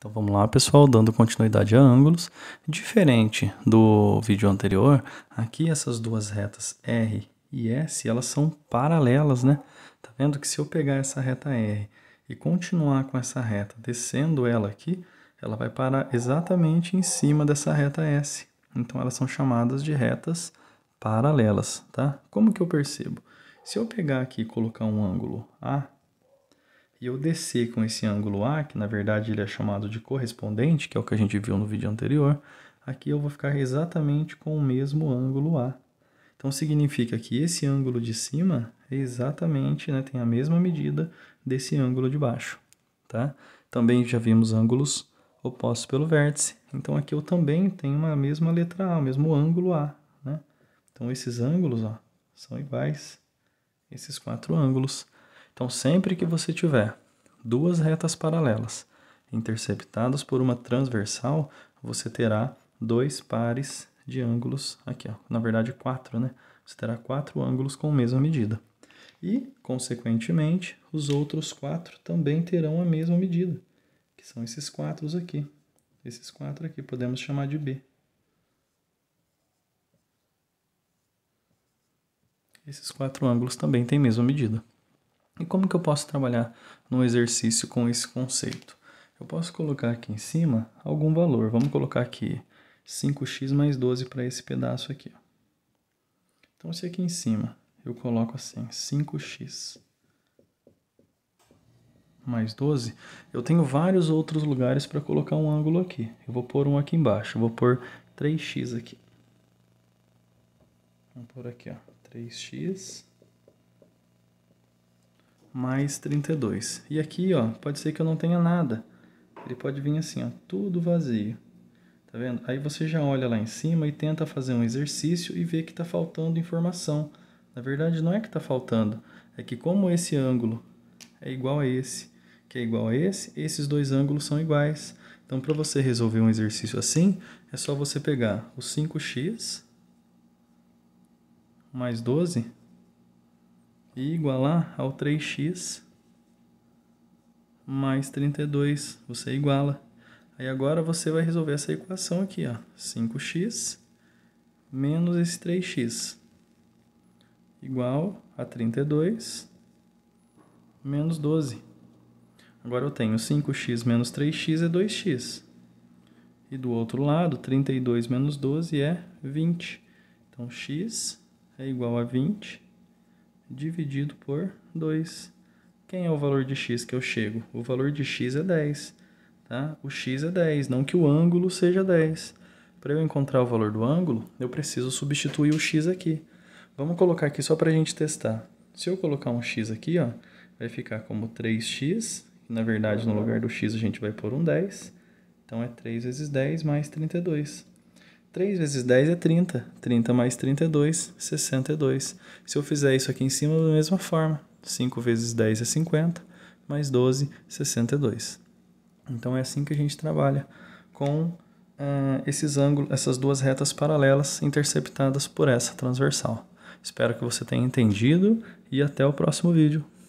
Então vamos lá, pessoal, dando continuidade a ângulos. Diferente do vídeo anterior, aqui essas duas retas R e S, elas são paralelas, né? Tá vendo que se eu pegar essa reta R e continuar com essa reta, descendo ela aqui, ela vai parar exatamente em cima dessa reta S. Então elas são chamadas de retas paralelas, tá? Como que eu percebo? Se eu pegar aqui e colocar um ângulo A, e eu descer com esse ângulo A, que na verdade ele é chamado de correspondente, que é o que a gente viu no vídeo anterior, aqui eu vou ficar exatamente com o mesmo ângulo A. Então significa que esse ângulo de cima é exatamente, né, tem a mesma medida desse ângulo de baixo, tá? Também já vimos ângulos opostos pelo vértice. Então aqui eu também tenho a mesma letra A, o mesmo ângulo A, né? Então esses ângulos, ó, são iguais, esses quatro ângulos. Então, sempre que você tiver duas retas paralelas interceptadas por uma transversal, você terá dois pares de ângulos aqui, ó. na verdade quatro, né? Você terá quatro ângulos com a mesma medida. E, consequentemente, os outros quatro também terão a mesma medida, que são esses quatro aqui. Esses quatro aqui podemos chamar de B. Esses quatro ângulos também têm mesma medida. E como que eu posso trabalhar no exercício com esse conceito? Eu posso colocar aqui em cima algum valor. Vamos colocar aqui 5x mais 12 para esse pedaço aqui. Então, se aqui em cima eu coloco assim, 5x mais 12, eu tenho vários outros lugares para colocar um ângulo aqui. Eu vou pôr um aqui embaixo, eu vou pôr 3x aqui. Vamos pôr aqui, ó, 3x mais 32. E aqui, ó, pode ser que eu não tenha nada. Ele pode vir assim, ó, tudo vazio. Tá vendo? Aí você já olha lá em cima e tenta fazer um exercício e vê que está faltando informação. Na verdade, não é que está faltando, é que como esse ângulo é igual a esse, que é igual a esse, esses dois ângulos são iguais. Então, para você resolver um exercício assim, é só você pegar o 5x mais 12 e igualar ao 3x mais 32, você é iguala. Aí agora você vai resolver essa equação aqui, ó, 5x menos esse 3x igual a 32 menos 12. Agora eu tenho 5x menos 3x é 2x. E do outro lado, 32 menos 12 é 20. Então, x é igual a 20 dividido por 2. Quem é o valor de x que eu chego? O valor de x é 10. Tá? O x é 10, não que o ângulo seja 10. Para eu encontrar o valor do ângulo, eu preciso substituir o x aqui. Vamos colocar aqui só para a gente testar. Se eu colocar um x aqui, ó, vai ficar como 3x, na verdade no lugar do x a gente vai pôr um 10. Então é 3 vezes 10 mais 32. 3 vezes 10 é 30. 30 mais 32, 62. É é Se eu fizer isso aqui em cima, da mesma forma. 5 vezes 10 é 50, mais 12, 62. É então é assim que a gente trabalha com ah, esses ângulos, essas duas retas paralelas interceptadas por essa transversal. Espero que você tenha entendido e até o próximo vídeo.